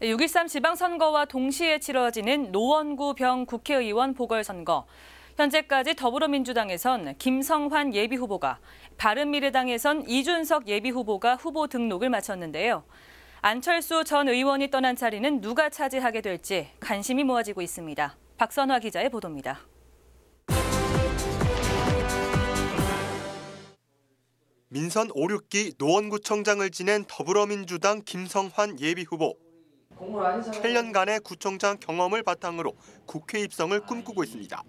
6.13 지방선거와 동시에 치러지는 노원구 병 국회의원 보궐선거. 현재까지 더불어민주당에선 김성환 예비후보가, 바른미래당에선 이준석 예비후보가 후보 등록을 마쳤는데요. 안철수 전 의원이 떠난 자리는 누가 차지하게 될지 관심이 모아지고 있습니다. 박선화 기자의 보도입니다. 민선 5, 6기 노원구청장을 지낸 더불어민주당 김성환 예비후보. 8년간의 구청장 경험을 바탕으로 국회 입성을 아, 꿈꾸고 예, 예. 있습니다.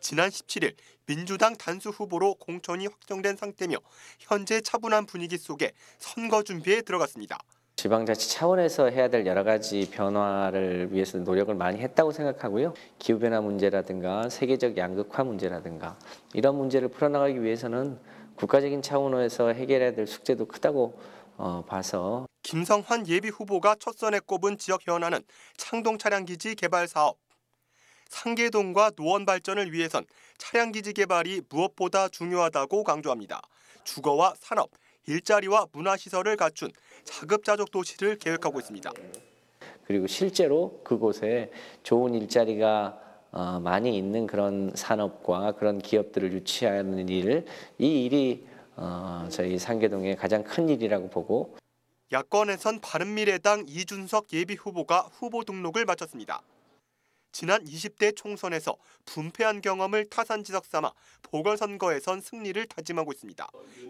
지난 17일 민주당 단수 후보로 공천이 확정된 상태며 현재 차분한 분위기 속에 선거 준비에 들어갔습니다. 지방자치 차원에서 해야 될 여러 가지 변화를 위해서 노력을 많이 했다고 생각하고요. 기후변화 문제라든가 세계적 양극화 문제라든가 이런 문제를 풀어나가기 위해서는 국가적인 차원에서 해결해야 될 숙제도 크다고 어, 봐서 김성환 예비 후보가 첫선에 꼽은 지역 현안은 창동 차량기지 개발 사업. 상계동과 노원 발전을 위해선 차량기지 개발이 무엇보다 중요하다고 강조합니다. 주거와 산업, 일자리와 문화시설을 갖춘 자급자족 도시를 계획하고 있습니다. 그리고 실제로 그곳에 좋은 일자리가 어, 많이 있는 그런 산업과 그런 기업들을 유치하는 일, 이 일이 어, 저희 상계동의 가장 큰 일이라고 보고 야권에선 바른미래당 이준석 예비후보가 후보 등록을 마쳤습니다. 지난 20대 총선에서 분패한 경험을 타산지석 삼아 보궐선거에선 승리를 다짐하고 있습니다.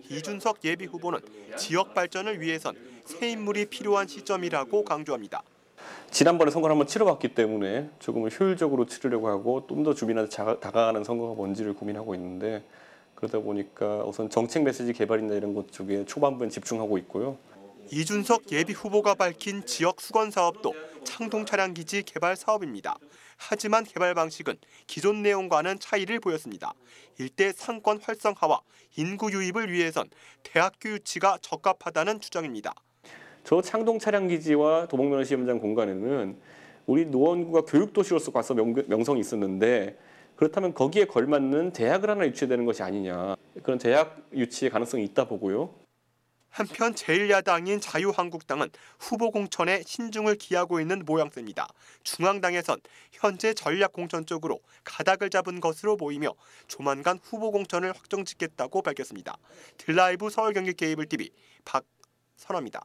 이준석 예비후보는 지역 발전을 위해선 새 인물이 필요한 시점이라고 강조합니다. 지난번에 선거를 한번 치러봤기 때문에 조금은 효율적으로 치르려고 하고 좀 더 주민한테 다가가는 선거가 뭔지를 고민하고 있는데 그러다 보니까 우선 정책 메시지 개발이나 이런 것 쪽에 초반부엔 집중하고 있고요. 이준석 예비 후보가 밝힌 지역 수건 사업도 창동 차량 기지 개발 사업입니다. 하지만 개발 방식은 기존 내용과는 차이를 보였습니다. 일대 상권 활성화와 인구 유입을 위해선 대학교 유치가 적합하다는 주장입니다. 저 창동 차량 기지와 도봉면 시험장 공간에는 우리 노원구가 교육도시로서 과서 명성이 있었는데 그렇다면 거기에 걸맞는 대학을 하나 유치되는 것이 아니냐 그런 대학 유치의 가능성이 있다 보고요. 한편 제1야당인 자유한국당은 후보 공천에 신중을 기하고 있는 모양새입니다. 중앙당에선 현재 전략 공천 쪽으로 가닥을 잡은 것으로 보이며 조만간 후보 공천을 확정짓겠다고 밝혔습니다. 딜라이브 서울경기케이블TV 박선화입니다.